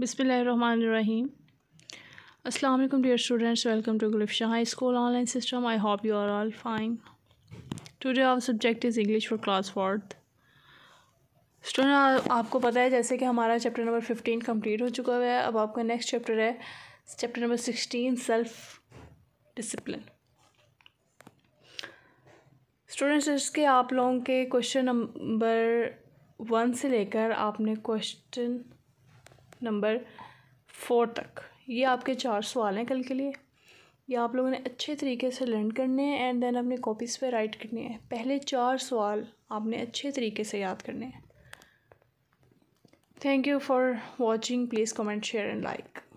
बिसमीम अल्लाम dear students welcome to Gulafsha high school online system I hope you are all fine today our subject is English for class fourth student आपको पता है जैसे कि हमारा चैप्टर नंबर फिफ्टीन कम्प्लीट हो चुका हुआ है अब आपका नेक्स्ट चैप्टर है chapter number sixteen self discipline students इसके आप लोगों के क्वेश्चन नंबर वन से लेकर आपने क्वेश्चन नंबर फोर तक ये आपके चार सवाल हैं कल के लिए ये आप लोगों ने अच्छे तरीके से लर्न करने हैं एंड देन अपने कॉपीज़ पे राइट करने हैं पहले चार सवाल आपने अच्छे तरीके से याद करने हैं thank you for watching please comment share and like